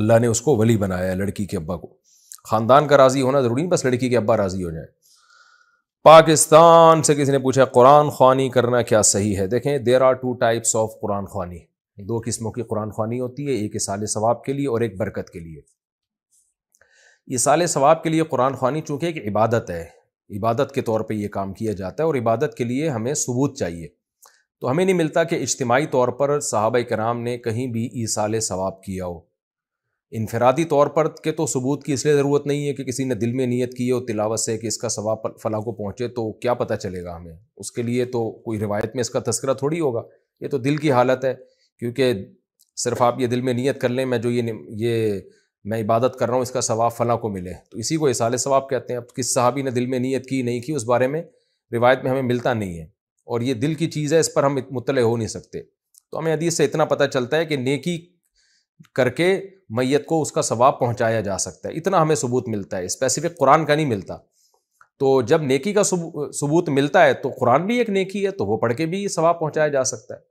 अल्लाह ने उसको वली बनाया लड़की के अब्बा को ख़ानदान का राज़ी होना ज़रूरी नहीं बस लड़की के अब्बा राज़ी हो जाए पाकिस्तान से किसी ने पूछा कुरान खानी करना क्या सही है देखें there are two types of Quran खानी दो किस्मों की कुरान खानी होती है एक साल सवाब के लिए और एक बरकत के लिए इसाल सवाब के लिए कुरान खानी चूंकि एक इबादत है इबादत के तौर पे ये काम किया जाता है और इबादत के लिए हमें सबूत चाहिए तो हमें नहीं मिलता कि इज्तमाही तौर पर साहब कराम ने कहीं भी ईसाल सवाब किया हो इनफरादी तौर पर के तो सबूत की इसलिए ज़रूरत नहीं है कि किसी ने दिल में नीयत की है और तिलावत से कि इसका सवाब फला को पहुँचे तो क्या पता चलेगा हमें उसके लिए तो कोई रिवायत में इसका तस्करा थोड़ी होगा ये तो दिल की हालत है क्योंकि सिर्फ आप ये दिल में नीयत कर लें मैं जो ये ये मैं इबादत कर रहा हूँ इसका सवाब फला को मिले तो इसी को इसाल सवाब कहते हैं अब किस साहबी ने दिल में नीयत की नहीं की उस बारे में रिवायत में हमें मिलता नहीं है और ये दिल की चीज़ है इस पर हम मुतले हो नहीं सकते तो हमें हदीस से इतना पता चलता है कि नेकी करके मैयत को उसका सवाब पहुंचाया जा सकता है इतना हमें सबूत मिलता है स्पेसिफिक कुरान का नहीं मिलता तो जब नेकी का सबूत मिलता है तो कुरान भी एक नेकी है तो वो पढ़ के भी सवाब पहुंचाया जा सकता है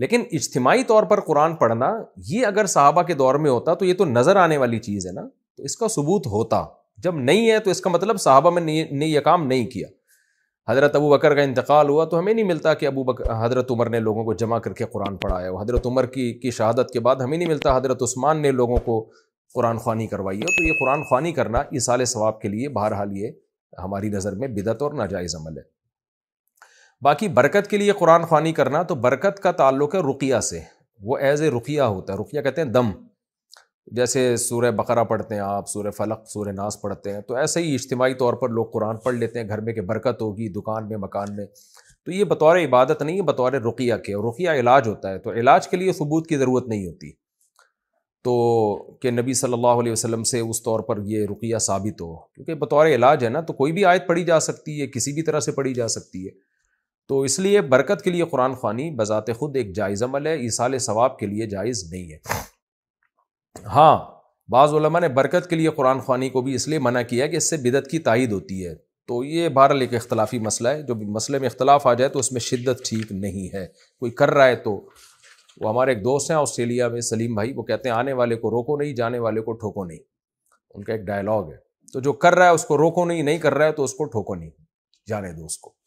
लेकिन इज्तमाही तौर पर कुरान पढ़ना ये अगर साहबा के दौर में होता तो ये तो नज़र आने वाली चीज़ है ना तो इसका सबूत होता जब नहीं है तो इसका मतलब साहबा में ने यह काम नहीं किया हज़रत अबू बकर का इंतकाल हुआ तो हमें नहीं मिलता कि अबू बकर हज़रत उमर ने लोगों को जमा करके कुरान पढ़ाया हो हज़रत उमर की की शहादत के बाद हमें नहीं मिलता हज़रत उस्मान ने लोगों को कुरान खानी करवाई हो तो ये कुरान खानी करना इस साले सवाब के लिए बहर हाल ये हमारी नज़र में बिदत और नाजायज़ अमल है बाकी बरकत के लिए कुरान खानी करना तो बरकत का ताल्लुक है रुकिया से वो एज़ ए रुकिया होता है रुकिया कहते हैं दम जैसे सूर्य बकरा पढ़ते हैं आप सूर्य फलक सूर्य नास पढ़ते हैं तो ऐसे ही इज्तमाही तौर पर लोग कुरान पढ़ लेते हैं घर में कि बरकत होगी दुकान में मकान में तो ये बतौर इबादत नहीं है बतौर रुकिया के रुकिया इलाज होता है तो इलाज के लिए सबूत की ज़रूरत नहीं होती तो कि नबी सल्लल्लाहु अलैहि वसल्लम से उस तौर पर ये रुकिया साबित हो क्योंकि बतौर इलाज है ना तो कोई भी आयत पढ़ी जा सकती है किसी भी तरह से पढ़ी जा सकती है तो इसलिए बरकत के लिए कुरान खानी बज़ात ख़ुद एक जायज़मल है ईसाल सवाब के लिए जायज़ नहीं है हाँ बाज़ ने बरकत के लिए कुरान खानी को भी इसलिए मना किया कि इससे बिदत की तायद होती है तो ये बहरहाल एक अख्तिलाफी मसला है जो मसले में इख्तलाफ आ जाए तो उसमें शिद्दत ठीक नहीं है कोई कर रहा है तो वो हमारे एक दोस्त हैं ऑस्ट्रेलिया में सलीम भाई वो कहते हैं आने वाले को रोको नहीं जाने वाले को ठोको नहीं उनका एक डायलॉग है तो जो कर रहा है उसको रोको नहीं नहीं कर रहा है तो उसको ठोको नहीं जाने दो उसको